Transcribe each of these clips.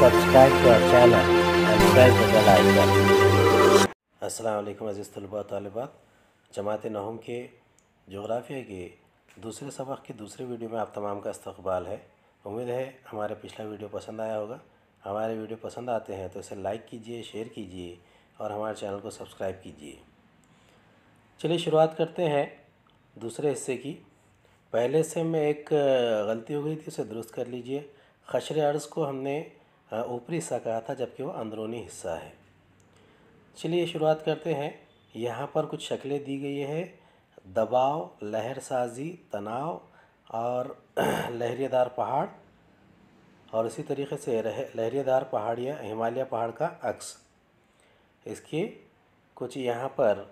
subscribe to our channel and press the bell icon. वालेकुम अज़ीज़ तलबा तलबात जमात नहम के जोग्राफिया के दूसरे सबक के दूसरे वीडियो में आप तमाम का इस्तबाल है उम्मीद है हमारा पिछला वीडियो पसंद आया होगा हमारे वीडियो पसंद आते हैं तो इसे लाइक कीजिए शेयर कीजिए और हमारे चैनल को सब्सक्राइब कीजिए चलिए शुरुआत करते हैं दूसरे हिस्से की पहले से में एक गलती हो गई थी उसे दुरुस्त कर लीजिए खशर अर्ज़ को हमने ऊपरी हिस्सा कहा था जबकि वो अंदरूनी हिस्सा है चलिए शुरुआत करते हैं यहाँ पर कुछ शक्लें दी गई है दबाव लहर साजी तनाव और लहरियादार पहाड़ और इसी तरीके से रह लहरेदार पहाड़ियाँ हिमालय पहाड़ का अक्स इसकी कुछ यहाँ पर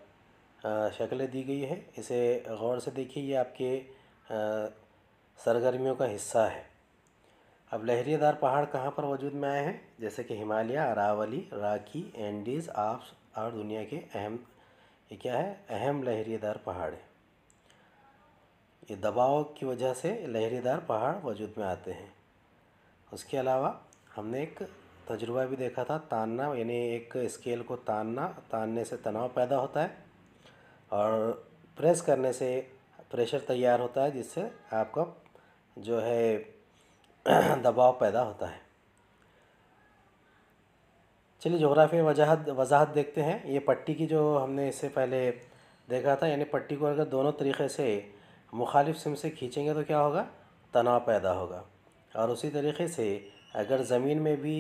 शक्लें दी गई है इसे गौर से देखिए ये आपके सरगर्मियों का हिस्सा है अब लहरियादार पहाड़ कहाँ पर वजूद में आए हैं जैसे कि Himalaya Aravalli Rockies Andes Alps और दुनिया के अहम ये क्या है अहम लहरियादार पहाड़ है ये दबाव की वजह से लहरीदार पहाड़ वजूद में आते हैं उसके अलावा हमने एक तजुर्बा भी देखा था तानना यानी एक स्केल को तानना तानने से तनाव पैदा होता है और प्रेस करने से प्रेशर तैयार होता है जिससे आपका जो है दबाव पैदा होता है चलिए जोग्राफी वजाहत वजाहत देखते हैं ये पट्टी की जो हमने इससे पहले देखा था यानी पट्टी को अगर दोनों तरीके से मुखालिफ सिम से खींचेंगे तो क्या होगा तनाव पैदा होगा और उसी तरीके से अगर ज़मीन में भी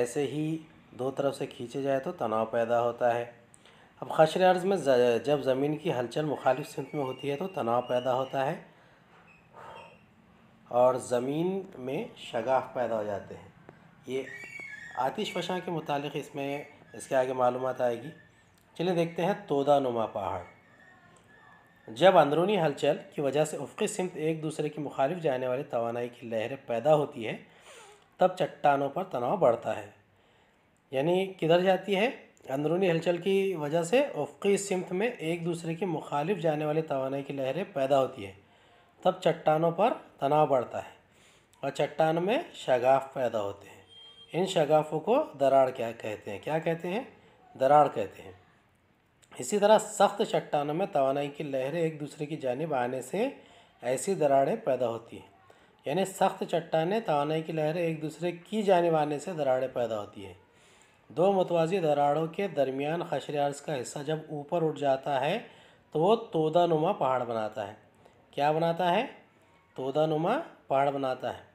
ऐसे ही दो तरफ से खींचे जाए तो तनाव पैदा होता है अब खशरे अर्ज़ में जब ज़मीन की हलचल मुखालिफ सिमत में होती है तो तनाव पैदा होता है और ज़मीन में शगाफ पैदा हो जाते हैं ये आतिश फशा के मुतालिक इसमें इसके आगे मालूम आएगी चलिए देखते हैं तोदा नुमा पहाड़ जब अंदरूनी हलचल की वजह से उफ़ी सिमत एक दूसरे की मुखालिफ जाने वाली तोानाई की लहरें पैदा होती है तब चट्टानों पर तनाव बढ़ता है यानी किधर जाती है अंदरूनी हलचल की वजह से उफ़ी सिमत में एक दूसरे की मुखालिफ जाने वाली तोानाई की लहरें पैदा होती है तब चट्टानों पर तनाव बढ़ता है और चट्टान में शगाफ पैदा होते हैं इन शगाफों को दरार क्या कहते हैं क्या कहते हैं दरार कहते हैं इसी तरह सख्त चट्टानों में तोानाई की लहरें एक दूसरे की जानब आने से ऐसी दरारें पैदा होती हैं यानी सख्त चट्टाने तोानाई की लहरें एक दूसरे की जानब आने से दरारें पैदा होती हैं दो मतवाज़ी दरारों के दरमियान खशरे अर्ज़ का हिस्सा जब ऊपर उठ जाता है तो वो नुमा पहाड़ बनाता है क्या बनाता है तोदानुमा पहाड़ बनाता है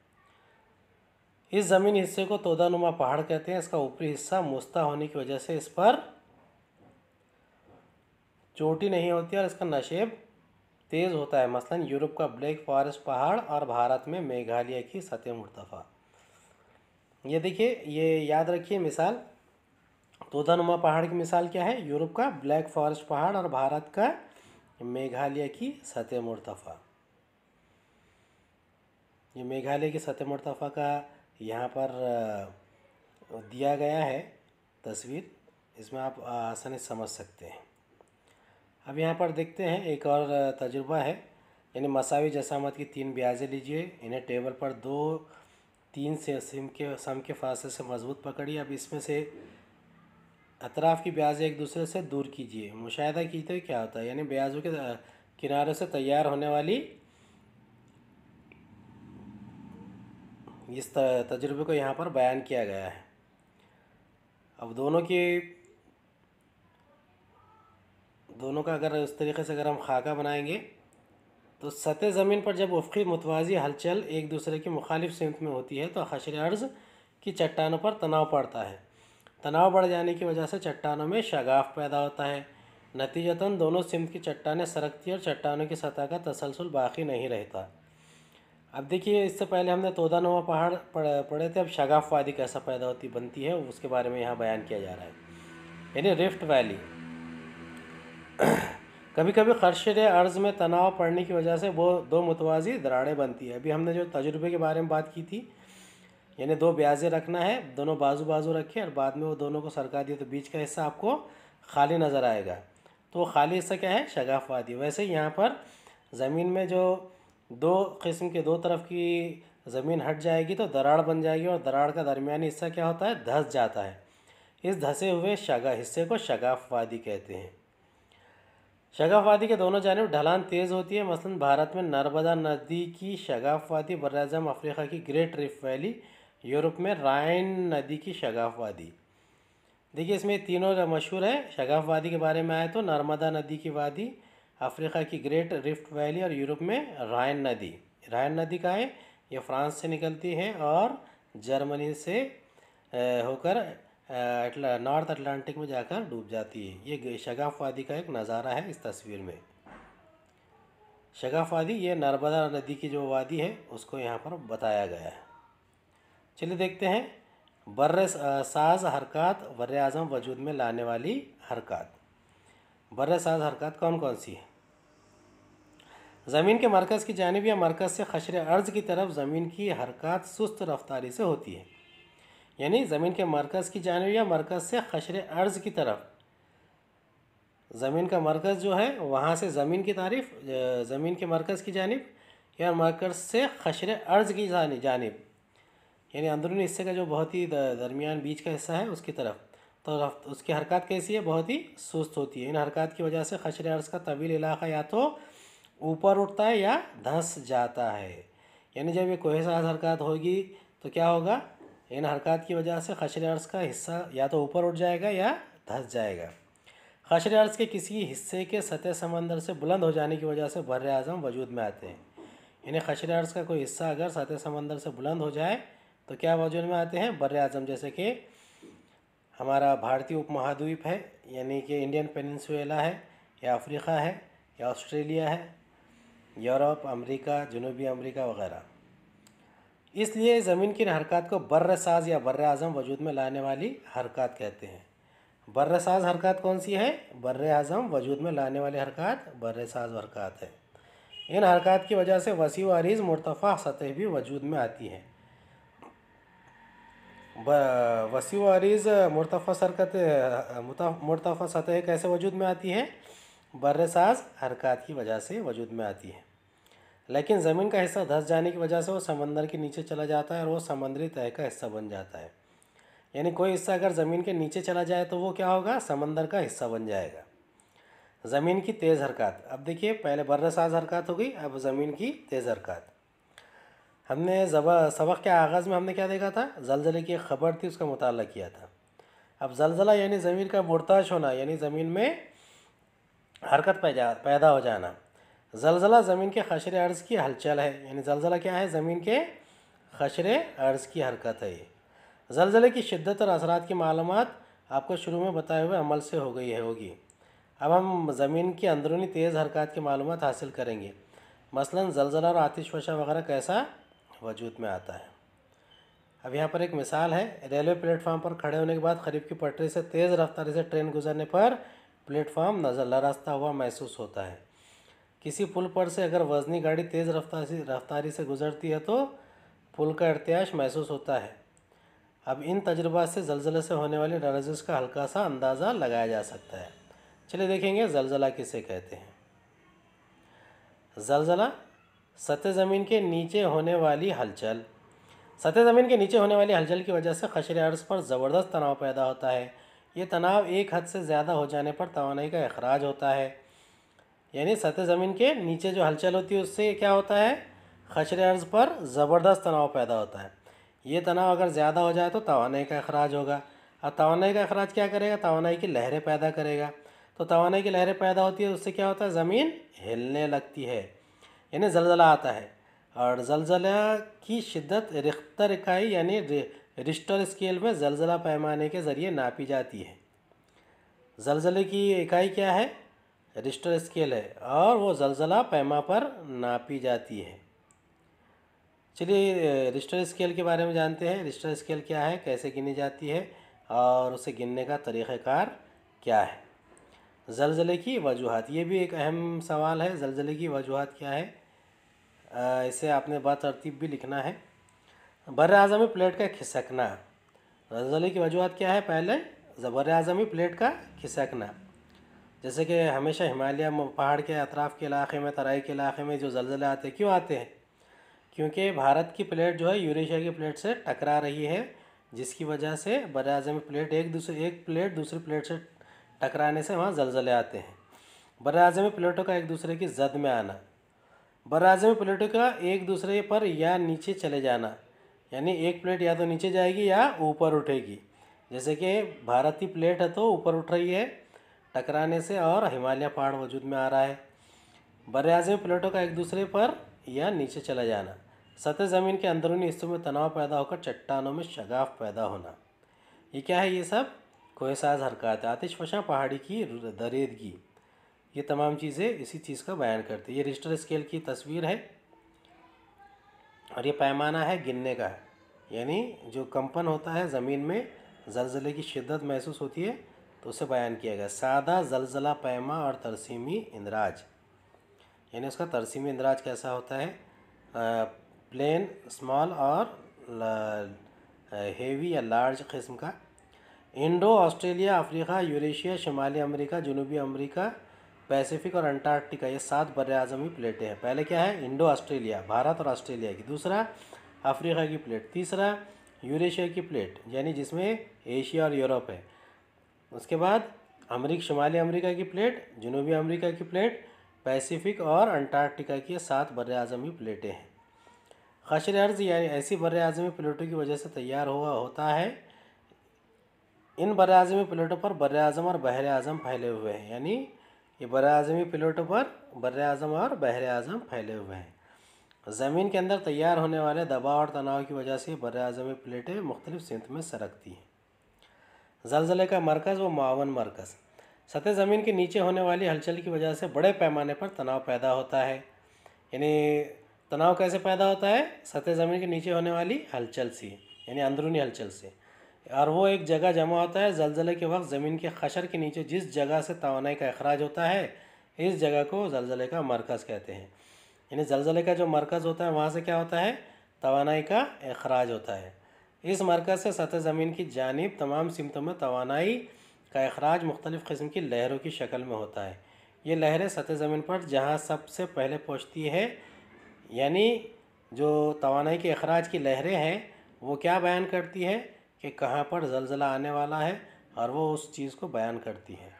इस ज़मीन हिस्से को तोदानुमा पहाड़ कहते हैं इसका ऊपरी हिस्सा मुस्ता होने की वजह से इस पर चोटी नहीं होती और इसका नशेब तेज़ होता है मसलन यूरोप का ब्लैक फॉरेस्ट पहाड़ और भारत में मेघालय की सतह मुर्तफ़ा ये देखिए ये याद रखिए मिसाल नुमा पहाड़ की मिसाल क्या है यूरोप का ब्लैक फॉरेस्ट पहाड़ और भारत का मेघालय की सतह मुर्तफ़ा ये मेघालय की सतह मुर्तफ़ा का यहाँ पर दिया गया है तस्वीर इसमें आप आसानी समझ सकते हैं अब यहाँ पर देखते हैं एक और तजुर्बा है यानी मसावी जसामत की तीन ब्याजें लीजिए इन्हें टेबल पर दो तीन से सिम के सम के फासले से मजबूत पकड़िए अब इसमें से अतराफ़ की ब्याज एक दूसरे से दूर कीजिए मुशाह कीजिए तो क्या होता है यानी ब्याजों के किनारों से तैयार होने वाली इस तजुर्बे को यहाँ पर बयान किया गया है अब दोनों की दोनों का अगर उस तरीके से अगर हम खाका बनाएंगे तो सतह ज़मीन पर जब उफ़ी मुतवाज़ी हलचल एक दूसरे की मुखालिफ सिमत में होती है तो हशर अर्ज़ की चट्टानों पर तनाव पड़ता है तनाव बढ़ जाने की वजह से चट्टानों में शगाफ पैदा होता है नतीजतन दोनों सिमत की चट्टानें सरकती और चट्टानों की सतह का तसलसल बाकी नहीं रहता अब देखिए इससे पहले हमने तोदानुमा पहाड़ पढ़े थे अब शगाफ वादी कैसा पैदा होती बनती है उसके बारे में यहाँ बयान किया जा रहा है यानी रिफ्ट वैली कभी कभी खर्शर अर्ज़ में तनाव पड़ने की वजह से वो दो मुतवाज़ी दराड़ें बनती है अभी हमने जो तजुर्बे के बारे में बात की थी यानी दो ब्याजे रखना है दोनों बाजू बाजू रखें और बाद में वो दोनों को सरका दिए तो बीच का हिस्सा आपको खाली नज़र आएगा तो खाली हिस्सा क्या है शगाफ वादी वैसे यहाँ पर ज़मीन में जो दो किस्म के दो तरफ की ज़मीन हट जाएगी तो दराड़ बन जाएगी और दराड़ का दरमियानी हिस्सा क्या होता है धस जाता है इस धसे हुए शगा हिस्से को शगाफ वादी कहते हैं शगाफ वादी के दोनों जानब ढलान तेज़ होती है मसलन भारत में नर्मदा नदी की शगाफ वादी बरअज़म अफ्रीका की ग्रेट रिफ वैली यूरोप में रायन नदी की शगाफ वादी देखिए इसमें तीनों मशहूर है शगाफ वादी के बारे में आए तो नर्मदा नदी की वादी अफ्रीका की ग्रेट रिफ्ट वैली और यूरोप में रायन नदी रायन नदी का है ये फ्रांस से निकलती है और जर्मनी से होकर नॉर्थ अटलांटिक में जाकर डूब जाती है ये शगाफ वादी का एक नज़ारा है इस तस्वीर में शगाफ वादी ये नर्मदा नदी की जो वादी है उसको यहाँ पर बताया गया है चलिए देखते हैं बर साज हरकत बर अज़म वजूद में लाने वाली हरकत बर साज हरकत कौन कौन सी है ज़मीन के मरकज़ की जानब या मरकज़ से खशर अर्ज़ की तरफ ज़मीन की हरकत सुस्त रफ्तारी से होती है यानी ज़मीन के मरकज़ की जानब या मरकज़ से खशर अर्ज़ की तरफ ज़मीन का मरकज़ जो है वहाँ से ज़मीन की तारीफ ज़मीन के मरकज़ की जानब या मरकज़ से खशर अर्ज़ की जानब यानी अंदरूनी हिस्से का जो बहुत ही दरमियान बीच का हिस्सा है उसकी तरफ तो उसकी हरकत कैसी है बहुत ही सुस्त होती है इन हरकत की वजह से खशर अर्ज़ का तवील इलाका या तो ऊपर उठता है या धंस जाता है यानी जब ये कोहे साज हरकत होगी तो क्या होगा इन हरकत की वजह से खशर अर्ज़ का हिस्सा या तो ऊपर उठ जाएगा या धंस जाएगा खशर अर्ज़ के किसी हिस्से के सतह समंदर से बुलंद हो जाने की वजह से बर अज़म वजूद में आते हैं इन्हें खचरे अर्ज़ का कोई हिस्सा अगर सतह समंदर से बुलंद हो जाए तो क्या वजन में आते हैं बर आज़म जैसे कि हमारा भारतीय उपमहाद्वीप है यानी कि इंडियन पेनसुएला है या अफ्रीका है या ऑस्ट्रेलिया है यूरोप अमेरिका जनूबी अमेरिका वगैरह इसलिए ज़मीन की हरकत को बर साज या बर अज़म वजूद में लाने वाली हरकत कहते हैं बर साज हरकत कौन सी है बर आज़म वजूद में लाने वाली हरकत बर साज हरकत है इन हरकत की वजह से वसी व अरीज़ मुरतफ़ा सतह भी वजूद में आती हैं वसी वारीज मुर्तफ़ा सरकत मुर्तफ़ा सतह कैसे वजूद में आती है बर्रसाज हरकत की वजह से वजूद में आती है लेकिन ज़मीन का हिस्सा धस जाने की वजह से वो समंदर के नीचे चला जाता है और वो समंदरी तह का हिस्सा बन जाता है यानी कोई हिस्सा अगर ज़मीन के नीचे चला जाए तो वो क्या होगा समंदर का हिस्सा बन जाएगा ज़मीन की तेज़ हरकत अब देखिए पहले बर्रसाज हरकत हो गई अब ज़मीन की तेज़ हरकत हमने सबक के आगाज़ में हमने क्या देखा था जलजले की एक ख़बर थी उसका मुताल किया था अब जलजला यानी ज़मीन का मुर्ताश होना यानी ज़मीन में हरकत पैदा पैदा हो जाना जलजला ज़मीन के खशर अर्ज़ की हलचल है यानी जलजला क्या है ज़मीन के खशर अर्ज़ की हरकत है ये जलजले की शिद्दत और असरात की मालूम आपको शुरू में बताए हुए अमल से हो गई है होगी अब हम ज़मीन की अंदरूनी तेज़ हरकत की मालूम हासिल करेंगे मसलन जलजला और आतिश वशा वगैरह कैसा वजूद में आता है अब यहाँ पर एक मिसाल है रेलवे प्लेटफार्म पर खड़े होने के बाद करीब की पटरी से तेज़ रफ्तारी से ट्रेन गुजरने पर प्लेटफार्म नज़र लरास्ता हुआ महसूस होता है किसी पुल पर से अगर वजनी गाड़ी तेज़ रफ्तारी रफ्तारी से गुजरती है तो पुल का अर्त्याश महसूस होता है अब इन तजुर्बा से जलजले से होने वाली डरजिस का हल्का सा अंदाज़ा लगाया जा सकता है चलिए देखेंगे जलजला किसे कहते हैं जलजला सतह ज़मीन के नीचे होने वाली हलचल सतह ज़मीन के नीचे होने वाली हलचल की वजह से खशरे अर्ज़ पर ज़बरदस्त तनाव पैदा होता है ये तनाव एक हद से ज़्यादा हो जाने पर तोानाई का अखराज होता है यानी सतह ज़मीन के नीचे जो हलचल होती है उससे क्या होता है खशरे अर्ज़ पर ज़बरदस्त तनाव पैदा होता है ये तनाव अगर ज़्यादा हो जाए तो तोानाई का अखराज होगा और तोानाई का अखराज क्या करेगा तोानाई की लहरें पैदा करेगा तो तोानाई की लहरें पैदा होती है उससे क्या होता है ज़मीन हिलने लगती है यानी जलजला आता है और जलजला की शिद्दत रिख्तर इकाई यानी रिस्टर स्केल में जलजला पैमाने के ज़रिए नापी जाती है जलजले की इकाई क्या है रिस्टर स्केल है और वो जलजला पैमा पर नापी जाती है चलिए रिस्टर स्केल के बारे में जानते हैं रिस्टर स्केल क्या है कैसे गिनी जाती है और उसे गिनने का तरीक़ार क्या है जलजले की वजूहत ये भी एक अहम सवाल है जलजले की वजूहत क्या है इसे आपने तरतीब भी लिखना है बर अजमी प्लेट का खिसकना जलजले की वजूहत क्या है पहले बर अजमी प्लेट का खिसकना जैसे कि हमेशा हिमालय पहाड़ के अतराफ़ के इलाके में तराई के इलाके में जो जलजले आते हैं क्यों आते हैं क्योंकि भारत की प्लेट जो है यूरेशिया की प्लेट से टकरा रही है जिसकी वजह से बर अजमी प्लेट एक दूसरे एक प्लेट दूसरी प्लेट से टकराने से वहाँ जलजले आते हैं बर में प्लेटों का एक दूसरे की जद में आना बर अजम में प्लेटों का एक दूसरे पर या नीचे चले जाना यानी एक प्लेट या तो नीचे जाएगी या ऊपर उठेगी जैसे कि भारतीय प्लेट है तो ऊपर उठ रही है टकराने से और हिमालय पहाड़ वजूद में आ रहा है बर अजम प्लेटों का एक दूसरे पर या नीचे चला जाना सतह ज़मीन के अंदरूनी हिस्सों में तनाव पैदा होकर चट्टानों में शगाफ पैदा होना ये क्या है ये सब कोहसाज हरकत आतिशफशा पहाड़ी की दरेदगी ये तमाम चीज़ें इसी चीज़ का बयान करती है ये रिस्टर स्केल की तस्वीर है और ये पैमाना है गिनने का है यानी जो कंपन होता है ज़मीन में जलजले की शिद्दत महसूस होती है तो उसे बयान किया गया सादा जलजला पैमा और तरसीमी इंदराज यानी उसका तरसीमी इंदराज कैसा होता है प्लेन स्मॉल और हेवी या लार्ज किस्म का इंडो ऑस्ट्रेलिया अफ्रीका यूरेशिया शुमाली अमरीका जनूबी अमरीका पैसिफिक और अंटार्कटिका ये सात बर अजमी प्लेटें हैं पहले क्या है इंडो ऑस्ट्रेलिया भारत और ऑस्ट्रेलिया की दूसरा अफ्रीका की प्लेट तीसरा यूरेशिया की प्लेट यानी जिसमें एशिया और यूरोप है उसके बाद अमरीक शुमाली अमरीका की प्लेट जनूबी अमरीका की प्लेट पैसिफिक और अंटार्कटिका की सात बर अजमी प्लेटें हैं खशर अर्ज यानी ऐसी बर अजमी प्लेटों की वजह से तैयार हुआ होता है इन बर अजमी प्लेटों पर बर अजम और बहर अजम फैले हुए हैं यानी ये बर अजमी प्लेटों पर बर अजम और बहर अजम फैले हुए हैं ज़मीन के अंदर तैयार होने वाले दबाव और तनाव की वजह से बर अजमी प्लेटें मुख्तलिफ सिंत में सरकती हैं जलजले का मरकज़ व मावन मरकज़ सतह ज़मीन के नीचे होने वाली हलचल की वजह से बड़े पैमाने पर तनाव पैदा होता है यानी तनाव कैसे पैदा होता है सतह ज़मीन के नीचे होने वाली हलचल से यानी अंदरूनी हलचल से और वो एक जगह जमा होता है जलजले के वक्त ज़मीन के खशर के नीचे जिस जगह से तोानाई का अखराज होता है इस जगह को जलजले का मरकज़ कहते हैं यानी जलजले का जो मरकज़ होता है वहाँ से क्या होता है तोानाई का अखराज होता है इस मरकज़ से सतह ज़मीन की जानब तमाम सिमतों में तोानाई का अखराज मुख्तलिफ़ किस्म की लहरों की शक्ल में होता है ये लहरें सतह ज़मीन पर जहाँ सबसे पहले पहुँचती है यानी जो तोानाई के अखराज की लहरें हैं वो क्या बयान करती है कि कहाँ पर जलजला आने वाला है और वो उस चीज़ को बयान करती है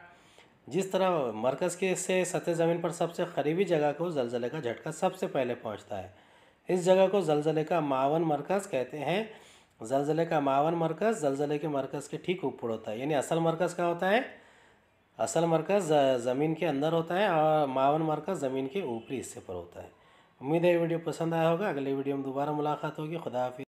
जिस तरह मरकज़ के से सतह ज़मीन पर सबसे करीबी जगह को जलजले का झटका सबसे पहले पहुँचता है इस जगह को जलजले का मावन मरकज़ कहते हैं जलजले का मावन मरकज़ जलजले के मरकज़ के ठीक ऊपर होता है यानी असल मरकज़ क्या होता है असल मरकज़ ज़मीन के अंदर होता है और मावन मरकज़ ज़मीन के ऊपरी हिस्से पर होता है उम्मीद है ये वीडियो पसंद आया होगा अगले वीडियो में दोबारा मुलाकात होगी खुदाफ़ी